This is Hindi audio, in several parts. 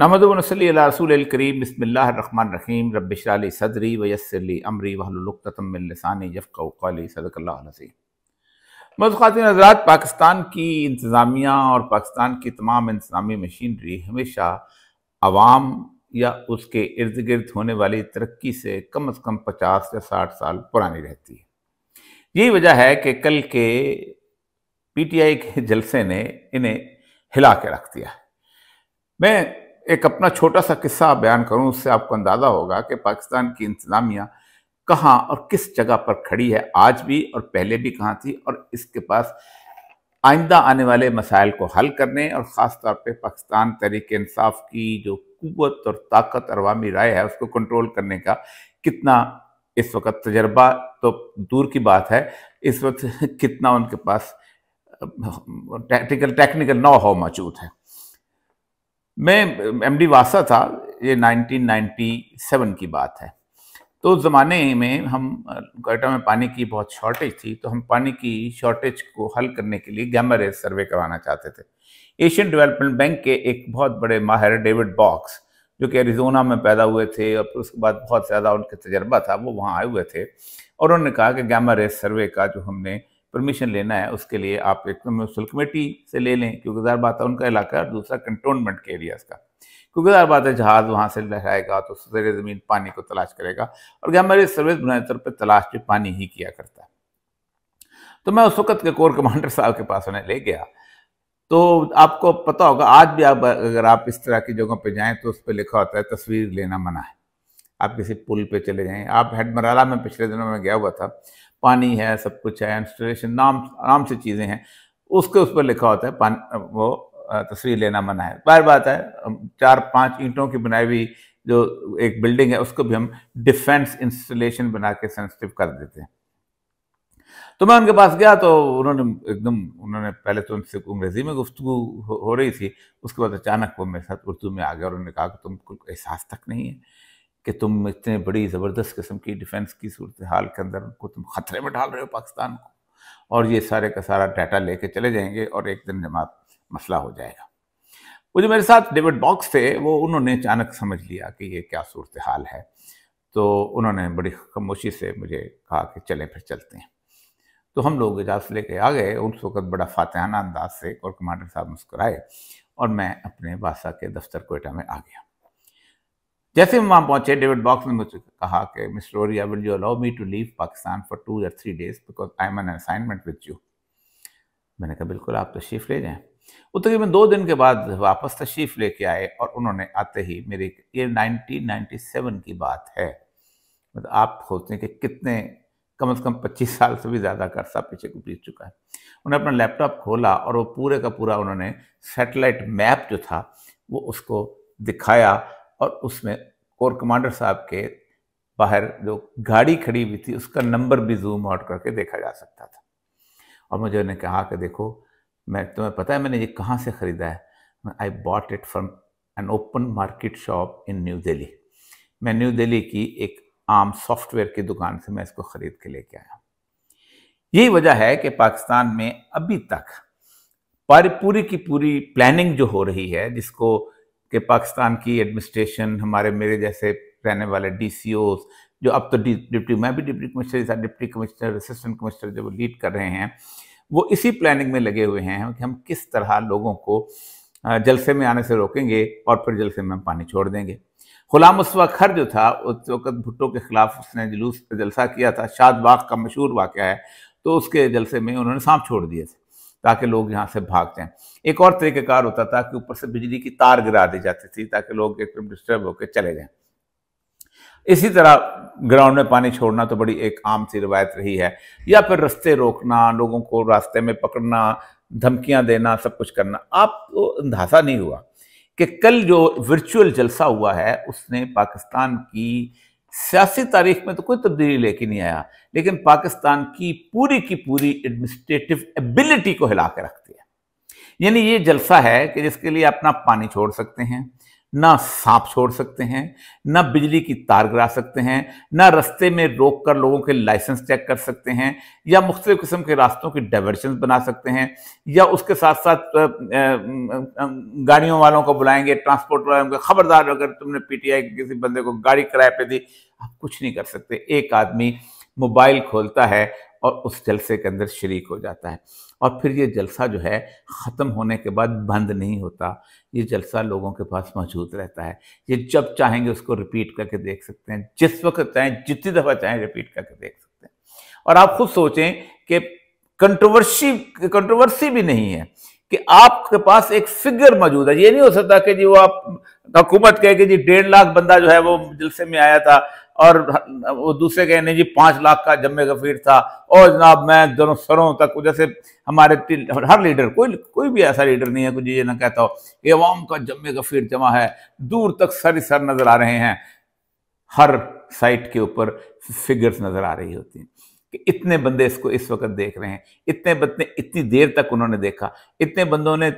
नमद वसली रसूल करीम बसमिल्लाम रहीम रबशराली सदरी वयसरली अमरी वहलतमलसानी यफ़ी सदकल्लासी मज़ नजरात पाकिस्तान की इंतज़ामिया और पाकिस्तान की तमाम इंतज़ामी मशीनरी हमेशा आवाम या उसके इर्द गिर्द होने वाली तरक्की से कम अज़ कम पचास या साठ साल पुरानी रहती है यही वजह है कि कल के पी टी आई के जलसे ने इन्हें हिला के रख दिया मैं एक अपना छोटा सा किस्सा बयान करूं उससे आपको अंदाज़ा होगा कि पाकिस्तान की इंतज़ामिया कहाँ और किस जगह पर खड़ी है आज भी और पहले भी कहाँ थी और इसके पास आइंदा आने वाले मसाइल को हल करने और ख़ास तौर पर पाकिस्तान तहरीक इंसाफ की जो कुत और ताकत और अवामी राय है उसको कंट्रोल करने का कितना इस वक्त तजर्बा तो दूर की बात है इस वक्त कितना उनके पास टेक्निकल टेक्निकल नौ हो मौजूद है मैं एम डी वासा था ये 1997 की बात है तो उस ज़माने में हम कोयटा में पानी की बहुत शॉर्टेज थी तो हम पानी की शॉर्टेज को हल करने के लिए गैमर सर्वे करवाना चाहते थे एशियन डेवलपमेंट बैंक के एक बहुत बड़े माहिर डेविड बॉक्स जो कि एरिजोना में पैदा हुए थे और फिर उसके बाद बहुत ज़्यादा उनका तजर्बा था वो वहाँ आए हुए थे और उन्होंने कहा कि गैमा रेस सर्वे का जो हमने परमिशन लेना है उसके लिए आप एक म्यूनसिपल कमेटी से ले लें क्योंकि ज़ाहिर बात है उनका इलाका है और दूसरा कंटोनमेंट के एरियाज़ का क्योंकि ज़ाहिर बात है जहाज़ वहाँ से लहराएगा तो सर ज़मीन पानी को तलाश करेगा और हमारे सर्विस बुनियादी तौर पर तलाश भी पानी ही किया करता है तो मैं उस वक्त के कोर कमांडर साहब के पास उन्हें ले गया तो आपको पता होगा आज भी आप अगर आप इस तरह की जगहों पर जाएँ तो उस पर लिखा होता है तस्वीर लेना मना है आप किसी पुल पे चले जाएं आप हेडमराला में पिछले दिनों में गया हुआ था पानी है सब कुछ है इंस्टॉलेशन नाम नाम से चीज़ें हैं उसके उस पर लिखा होता है पान वो तस्वीर लेना मना है बार बात है चार पांच ईंटों की बनाई हुई जो एक बिल्डिंग है उसको भी हम डिफेंस इंस्टॉलेशन बना के सेंसिटिव कर देते हैं तो मैं उनके पास गया तो उन्होंने एकदम उन्होंने पहले तो उनसे अंग्रेज़ी में गुफ्तु हो रही थी उसके बाद अचानक वो मेरे साथ उर्दू में आ गया और उन्होंने कहा कि तुमको एहसास तक नहीं है कि तुम इतने बड़ी ज़बरदस्त किस्म की डिफेंस की सूरत हाल के अंदर उनको तुम ख़तरे में डाल रहे हो पाकिस्तान को और ये सारे का सारा डाटा लेके चले जाएंगे और एक दिन जमात मसला हो जाएगा वो जो मेरे साथ डेविड बॉक्स थे वो उन्होंने अचानक समझ लिया कि ये क्या सूरत हाल है तो उन्होंने बड़ी खामोशी से मुझे कहा कि चलें फिर चलते हैं तो हम लोग ले लेके आ गए उस वक़्त बड़ा फातहाना अंदाज से और कमांडर साहब मुस्कराए और मैं अपने बादशाह के दफ्तर कोयटा में आ गया जैसे हम वहाँ पहुँचे डेविड बॉक्स ने मुझे कहा कि mister I will you allow me to leave Pakistan for two या three days because I am an assignment with you मैंने कहा बिल्कुल आप तशरीफ़ ले जाएं वो तकरीबन दो दिन के बाद वापस तशरीफ़ लेके आए और उन्होंने आते ही मेरे ये 1997 की बात है मतलब आप सोचते हैं कि कितने कम से कम 25 साल से भी ज़्यादा का अरसा पीछे को बीत चुका है उन्होंने अपना लैपटॉप खोला और वो पूरे का पूरा उन्होंने सेटेलाइट मैप जो था वो उसको दिखाया और उसमें कोर कमांडर साहब के बाहर जो गाड़ी खड़ी हुई थी उसका नंबर भी जूम आउट करके देखा जा सकता था और मुझे उन्होंने कहा कि देखो मैं तुम्हें पता है मैंने ये कहाँ से ख़रीदा है I bought it from an open market shop in new Delhi मैं न्यू दिल्ली की एक आम सॉफ्टवेयर की दुकान से मैं इसको ख़रीद के लेके आया यही वजह है कि पाकिस्तान में अभी तक पर पूरी की पूरी प्लानिंग जो हो रही है जिसको कि पाकिस्तान की एडमिनिस्ट्रेशन हमारे मेरे जैसे रहने वाले डी जो अब तो डिप्टी मैं भी deputy commissioner deputy commissioner assistant commissioner जो लीड कर रहे हैं वो इसी प्लानिंग में लगे हुए हैं कि हम किस तरह लोगों को जलसे में आने से रोकेंगे और फिर जलसे में हम पानी छोड़ देंगे गुलाम उसवा खर जो था उस वक़्त भुट्टो के ख़िलाफ़ उसने जुलूस जलसा किया था शाद बाग का मशहूर वाक़ है तो उसके जलसे में उन्होंने सांप छोड़ दिए थे ताकि लोग यहाँ से भाग जाएं एक और तरीक़ेकार होता था कि ऊपर से बिजली की तार गिरा दी जाती थी ताकि लोग एकदम डिस्टर्ब होकर चले जाएं इसी तरह ग्राउंड में पानी छोड़ना तो बड़ी एक आम सी रिवायत रही है या फिर रास्ते रोकना लोगों को रास्ते में पकड़ना धमकियां देना सब कुछ करना आपको तो अंदाजा नहीं हुआ कि कल जो वर्चुअल जलसा हुआ है उसने पाकिस्तान की सियासी तारीख में तो कोई तब्दीली लेके नहीं आया लेकिन पाकिस्तान की पूरी की पूरी एडमिनिस्ट्रेटिव एबिलिटी को हिला के रख दिया यानी ये जलसा है कि जिसके लिए अपना पानी छोड़ सकते हैं ना सांप छोड़ सकते हैं ना बिजली की तार गिरा सकते हैं ना रास्ते में रोक कर लोगों के लाइसेंस चेक कर सकते हैं या मुख्तु किस्म के रास्तों की डाइवर्शन बना सकते हैं या उसके साथ साथ गाड़ियों वालों को बुलाएंगे ट्रांसपोर्ट वालों को खबरदार अगर तुमने पीटीआई किसी बंदे को गाड़ी किराए पर दी आप कुछ नहीं कर सकते एक आदमी मोबाइल खोलता है और उस जलसे के अंदर शरीक हो जाता है और फिर ये जलसा जो है ख़त्म होने के बाद बंद नहीं होता ये जलसा लोगों के पास मौजूद रहता है ये जब चाहेंगे उसको रिपीट करके देख सकते हैं जिस वक्त चाहें जितनी दफ़ा चाहें रिपीट करके देख सकते हैं और आप खुद सोचें कि कंट्रोवर्सी कंट्रोवर्सी भी नहीं है कि आपके पास एक फिगर मौजूद है ये नहीं हो सकता कि जी वो आप हुकूमत कहे कि जी डेढ़ लाख बंदा जो है वो जलसे में आया था और वो दूसरे कहे नहीं जी पाँच लाख का जम्मे गफीर था और जनाब मैं दोनों सरों तक जैसे हमारे हर लीडर कोई कोई भी ऐसा लीडर नहीं है कुछ ये ना कहता हो ये अवाम का जम्मे गफीर जमा है दूर तक सर सर नज़र आ रहे हैं हर साइट के ऊपर फिगर्स नज़र आ रही होती हैं कि इतने बंदे इसको इस वक्त देख रहे हैं इतने बंदे इतनी देर तक उन्होंने देखा इतने बंदों ने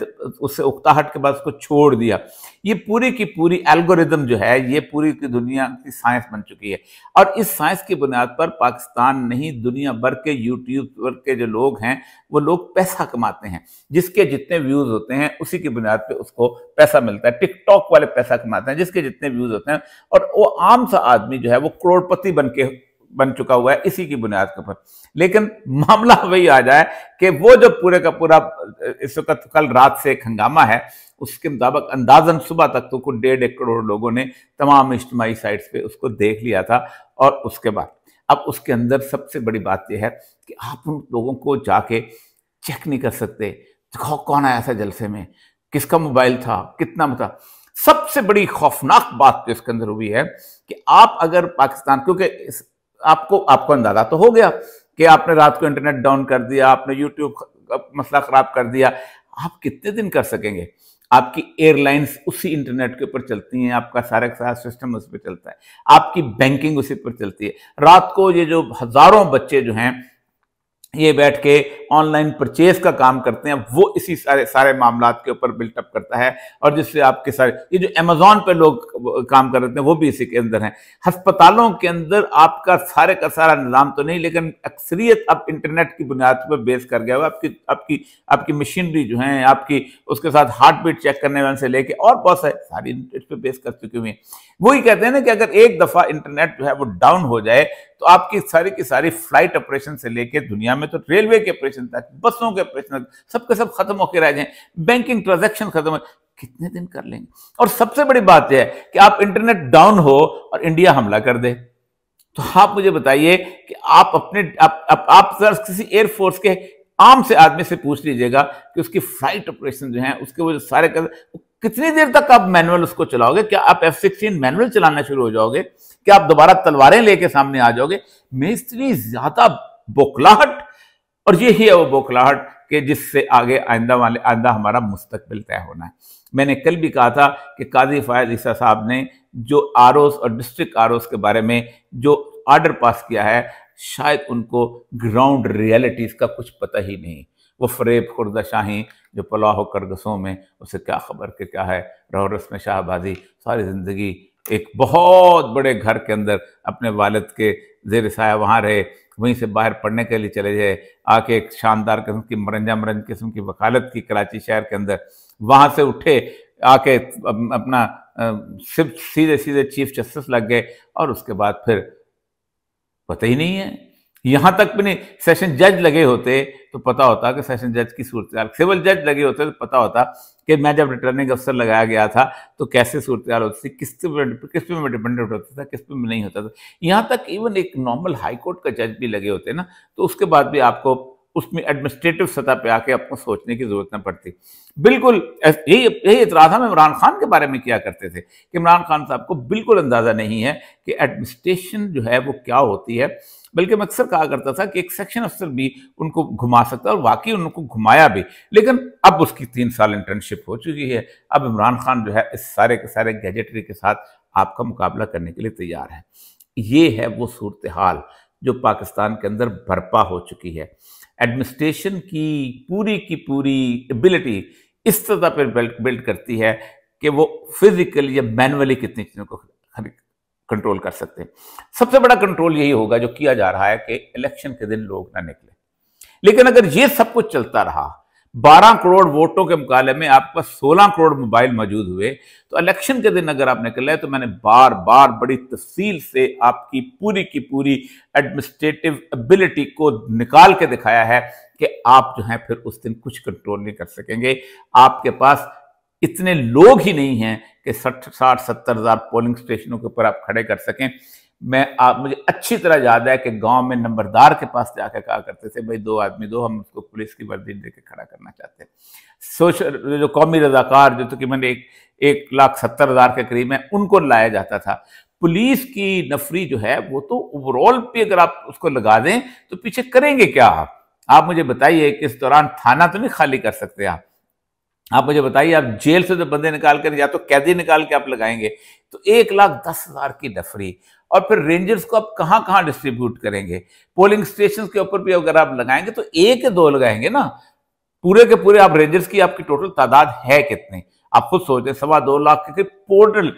उससे उकताहट के बाद उसको छोड़ दिया ये पूरी की पूरी एल्गोरिदम जो है ये पूरी की दुनिया की साइंस बन चुकी है और इस साइंस की बुनियाद पर पाकिस्तान नहीं दुनिया भर के यूट्यूब पर के जो लोग हैं वो लोग पैसा कमाते हैं जिसके जितने व्यूज़ होते हैं उसी की बुनियाद पर उसको पैसा मिलता है टिकटॉक वाले पैसा कमाते हैं जिसके जितने व्यूज़ होते हैं और वो आम सा आदमी जो है वो करोड़पति बन के बन चुका हुआ है इसी की बुनियाद के ऊपर लेकिन मामला वही आ जाए कि वो जो पूरे का पूरा इस वक्त कल रात से एक हंगामा है उसके मुताबिक अंदाजन सुबह तक तो कुछ डेढ़ एक करोड़ लोगों ने तमाम इज्तमाही साइट्स पे उसको देख लिया था और उसके बाद अब उसके अंदर सबसे बड़ी बात यह है कि आप उन लोगों को जाके चेक नहीं कर सकते दिखाओ कौन आया था जलसे में किसका मोबाइल था कितना था सबसे बड़ी खौफनाक बात जो तो इसके अंदर हुई है कि आप अगर पाकिस्तान क्योंकि आपको आपको अंदाजा तो हो गया कि आपने रात को इंटरनेट डाउन कर दिया आपने यूट्यूब मसला ख़राब कर दिया आप कितने दिन कर सकेंगे आपकी एयरलाइंस उसी इंटरनेट के ऊपर चलती हैं आपका सारा का सारा सिस्टम उस पर चलता है आपकी बैंकिंग उसी पर चलती है रात को ये जो हज़ारों बच्चे जो हैं ये बैठ के ऑनलाइन परचेज का काम करते हैं वो इसी सारे सारे मामला के ऊपर बिल्टअप करता है और जिससे आपके सारे ये जो अमेजोन पे लोग काम कर रहे हैं वो भी इसी के अंदर हैं हस्पतालों के अंदर आपका सारे का सारा निज़ाम तो नहीं लेकिन अक्सरियत अब इंटरनेट की बुनियाद पर बेस कर गया हुआ आपकी आपकी आपकी मशीनरी जो है आपकी उसके साथ हार्ट बीट चेक करने वाले से लेके और बहुत सारे सारी इस पर बेस कर चुके हुए हैं वही कहते हैं ना कि अगर एक दफ़ा इंटरनेट जो है वो डाउन हो जाए तो आपकी सारी की सारी फ्लाइट ऑपरेशन से लेकर दुनिया में तो रेलवे के ऑपरेशन तक बसों के ऑपरेशन तक सबके सब खत्म होकर रह जाए बैंकिंग ट्रांजेक्शन खत्म कितने दिन कर लेंगे और सबसे बड़ी बात यह है कि आप इंटरनेट डाउन हो और इंडिया हमला कर दे तो आप मुझे बताइए कि आप अपने आप, आप, आप सर किसी एयरफोर्स के आम से आदमी से पूछ लीजिएगा कि उसकी फ्लाइट ऑपरेशन जो है उसके वो जो सारे कर वो कितनी देर तक आप मैनुअल उसको चलाओगे क्या आप एफ सिक्सटीन मैनुअल चलाना शुरू हो जाओगे क्या आप दोबारा तलवारें लेके सामने आ जाओगे मैं इतनी ज्यादा बोखलाहट और यही है वो बोखलाहट के जिससे आगे आइंदा वाले आइंदा हमारा मुस्तकबिल तय होना है मैंने कल भी कहा था कि काजी फायद ईसा साहब ने जो आर और डिस्ट्रिक्ट आर के बारे में जो आर्डर पास किया है शायद उनको ग्राउंड रियलिटीज़ का कुछ पता ही नहीं वो फरेब खुर्दा शाही जो पलाह करगसों में उसे क्या खबर के क्या है रहो रस्म शाहबाजी सारी ज़िंदगी एक बहुत बड़े घर के अंदर अपने वालद के जेर साया वहाँ रहे वहीं से बाहर पढ़ने के लिए चले गए आके एक शानदार किस्म की मरंजा मरंज किस्म की वकालत की कराची शहर के अंदर वहाँ से उठे आके अपना सिर्फ सीधे सीधे चीफ जस्टिस लग गए और उसके बाद फिर पता ही नहीं है यहां तक भी नहीं सेशन जज लगे होते तो पता होता कि सेशन जज की सूरत सिविल जज लगे होते तो पता होता कि मैं जब रिटर्निंग अफसर लगाया गया था तो कैसे सूरत होती थी किस किस पे डिपेंडेंट होता था किस पे नहीं होता था यहाँ तक इवन एक नॉर्मल हाईकोर्ट का जज भी लगे होते ना तो उसके बाद भी आपको उसमें एडमिनिस्ट्रेटिव सतह पे आके आपको सोचने की जरूरत न पड़ती बिल्कुल यही यही इतराज हम इमरान खान के बारे में किया करते थे कि इमरान खान साहब को बिल्कुल अंदाज़ा नहीं है कि एडमिनिस्ट्रेशन जो है वो क्या होती है बल्कि मैं अक्सर कहा करता था कि एक सेक्शन अफसर भी उनको घुमा सकता और वाकई उनको घुमाया भी लेकिन अब उसकी तीन साल इंटर्नशिप हो चुकी है अब इमरान खान जो है इस सारे के सारे गैजेटरी के साथ आपका मुकाबला करने के लिए तैयार है ये है वो सूरत हाल जो पाकिस्तान के अंदर बरपा हो चुकी है एडमिनिस्ट्रेशन की पूरी की पूरी एबिलिटी इस सतह पर बिल्ड करती है कि वो फिजिकली या मैनुअली कितनी चीज़ों को कंट्रोल कर सकते हैं सबसे बड़ा कंट्रोल यही होगा जो किया जा रहा है कि इलेक्शन के दिन लोग ना निकले लेकिन अगर ये सब कुछ चलता रहा 12 करोड़ वोटों के मुकाबले में आपके पास 16 करोड़ मोबाइल मौजूद हुए तो इलेक्शन के दिन अगर आप निकले तो मैंने बार बार बड़ी तफसील से आपकी पूरी की पूरी एडमिनिस्ट्रेटिव एबिलिटी को निकाल के दिखाया है कि आप जो है फिर उस दिन कुछ कंट्रोल नहीं कर सकेंगे आपके पास इतने लोग ही नहीं हैं कि सठ साठ सत्तर हज़ार पोलिंग स्टेशनों के ऊपर आप खड़े कर सकें मैं आप मुझे अच्छी तरह याद है कि गांव में नंबरदार के पास जाकर कहा करते थे भाई दो आदमी दो हम उसको पुलिस की वर्दी दे के खड़ा करना चाहते हैं सोशल जो कौमी रजाकार जो तकरीबन तो एक एक लाख सत्तर हज़ार के करीब है उनको लाया जाता था पुलिस की नफरी जो है वो तो ओवरऑल पे अगर आप उसको लगा दें तो पीछे करेंगे क्या आप आप मुझे बताइए कि इस दौरान थाना तो नहीं खाली कर सकते आप आप मुझे बताइए आप जेल से तो बंदे निकाल कर या तो कैदी निकाल के आप लगाएंगे तो एक लाख दस हजार की डफरी और फिर रेंजर्स को आप कहाँ कहाँ डिस्ट्रीब्यूट करेंगे पोलिंग स्टेशन के ऊपर भी अगर आप लगाएंगे तो एक दो लगाएंगे ना पूरे के पूरे आप रेंजर्स की आपकी टोटल तादाद है कितनी आप खुद रहे सवा दो लाख क्योंकि पोर्टल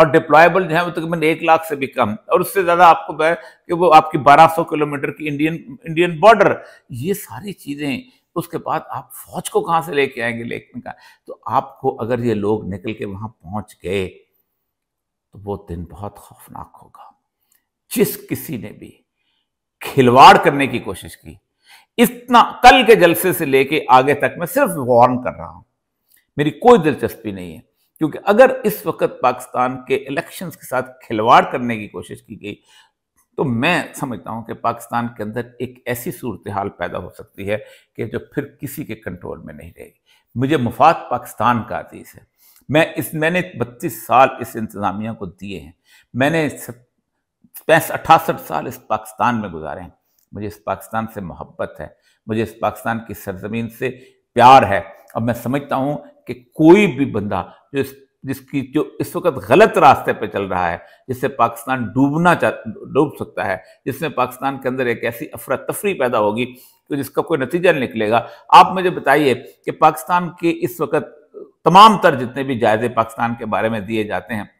और डिप्लॉयबल जो है वो तकरीबन तो एक लाख से भी कम और उससे ज़्यादा आपको कि वो आपकी 1200 किलोमीटर की इंडियन इंडियन बॉर्डर ये सारी चीज़ें उसके बाद आप फौज को कहाँ से लेके आएंगे लेक में का तो आपको अगर ये लोग निकल के वहाँ पहुँच गए तो वो दिन बहुत खौफनाक होगा जिस किसी ने भी खिलवाड़ करने की कोशिश की इतना कल के जलसे से लेके आगे तक मैं सिर्फ वार्न कर रहा हूं मेरी कोई दिलचस्पी नहीं है क्योंकि अगर इस वक्त पाकिस्तान के इलेक्शंस के साथ खिलवाड़ करने की कोशिश की गई तो मैं समझता हूं कि पाकिस्तान के अंदर एक ऐसी सूरत हाल पैदा हो सकती है कि जो फिर किसी के कंट्रोल में नहीं रहेगी मुझे मुफाद पाकिस्तान का अतीस है मैं इस मैंने बत्तीस साल इस इंतज़ामिया को दिए हैं मैंने पैंस अठासठ साल इस पाकिस्तान में गुजारे हैं मुझे इस पाकिस्तान से मोहब्बत है मुझे इस पाकिस्तान की सरजमीन से प्यार है और मैं समझता हूँ कि कोई भी बंदा जो इस जिसकी जो इस वक्त गलत रास्ते पर चल रहा है जिससे पाकिस्तान डूबना डूब सकता है जिसमें पाकिस्तान के अंदर एक ऐसी अफरा तफरी पैदा होगी तो जिसका कोई नतीजा नहीं निकलेगा आप मुझे बताइए कि पाकिस्तान के इस वक्त तमाम तर जितने भी जायजे पाकिस्तान के बारे में दिए जाते हैं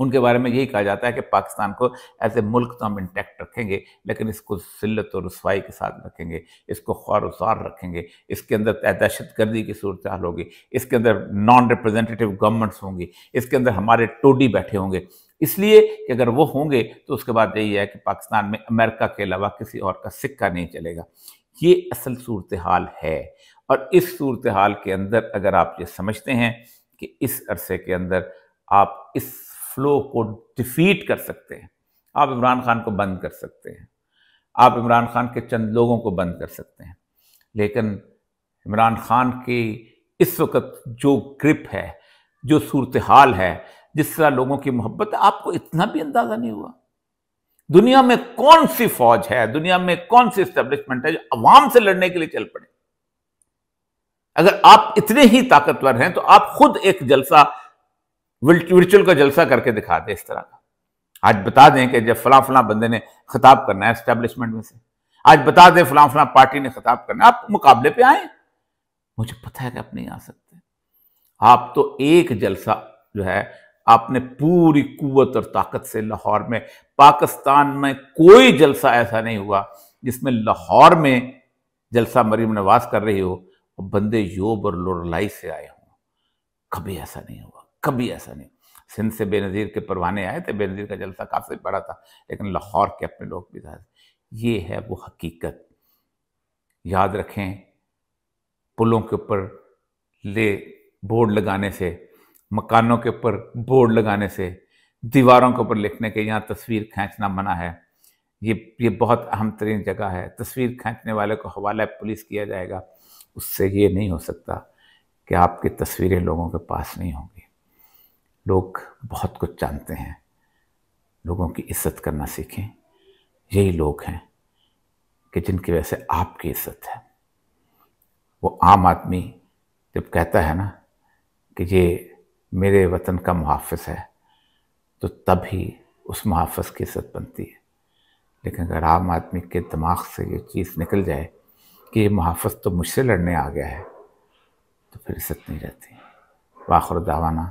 उनके बारे में यही कहा जाता है कि पाकिस्तान को एज ए मुल्क तो हम इंटैक्ट रखेंगे लेकिन इसको सिलत और रसवाई के साथ रखेंगे इसको खौर उसार रखेंगे इसके अंदर दहशत गर्दी की सूरत हाल होगी इसके अंदर नॉन रिप्रेजेंटेटिव गवर्नमेंट्स होंगी इसके अंदर हमारे टोडी बैठे होंगे इसलिए कि अगर वो होंगे तो उसके बाद यही है कि पाकिस्तान में अमेरिका के अलावा किसी और का सिक्का नहीं चलेगा ये असल सूरत हाल है और इस सूरत हाल के अंदर अगर आप ये समझते हैं कि इस अरसे के अंदर आप इस फ्लो को डिफीट कर सकते हैं आप इमरान खान को बंद कर सकते हैं आप इमरान खान के चंद लोगों को बंद कर सकते हैं लेकिन इमरान खान की इस वक्त जो ग्रिप है जो सूरत हाल है जिस तरह लोगों की मोहब्बत है आपको इतना भी अंदाज़ा नहीं हुआ दुनिया में कौन सी फौज है दुनिया में कौन सी इस्टेब्लिशमेंट है जो अवाम से लड़ने के लिए चल पड़े अगर आप इतने ही ताकतवर हैं तो आप खुद एक जलसा विरचुअल का जलसा करके दिखा दे इस तरह का आज बता दें कि जब फला फला बंदे ने खिताब करना है एस्टेब्लिशमेंट में से आज बता दें फला फला पार्टी ने खिताब करना आप मुकाबले पे आए मुझे पता है कि आप नहीं आ सकते आप तो एक जलसा जो है आपने पूरी कुवत और ताकत से लाहौर में पाकिस्तान में कोई जलसा ऐसा नहीं हुआ जिसमें लाहौर में जलसा मरीम नवाज कर रही हो और बंदे योब और लोरलाई से आए हों कभी ऐसा नहीं हुआ कभी ऐसा नहीं सिंध से बेनज़ीर के परवाने आए थे बेनज़ीर का जलसा काफ़ी बड़ा था लेकिन लाहौर के अपने लोग भी था ये है वो हकीकत याद रखें पुलों के ऊपर ले बोर्ड लगाने से मकानों के ऊपर बोर्ड लगाने से दीवारों के ऊपर लिखने के यहाँ तस्वीर खींचना मना है ये ये बहुत अहम तरीन जगह है तस्वीर खींचने वाले को हवाला पुलिस किया जाएगा उससे ये नहीं हो सकता कि आपकी तस्वीरें लोगों के पास नहीं होंगी लोग बहुत कुछ जानते हैं लोगों की इज्जत करना सीखें यही लोग हैं कि जिनकी वजह से आपकी इज्जत है वो आम आदमी जब कहता है ना कि ये मेरे वतन का मुहाफ़ है तो तब ही उस मुहाफ़ की इज्जत बनती है लेकिन अगर आम आदमी के दिमाग से ये चीज़ निकल जाए कि ये मुहाफ़ तो मुझसे लड़ने आ गया है तो फिर इज्जत नहीं रहती वाखर दावाना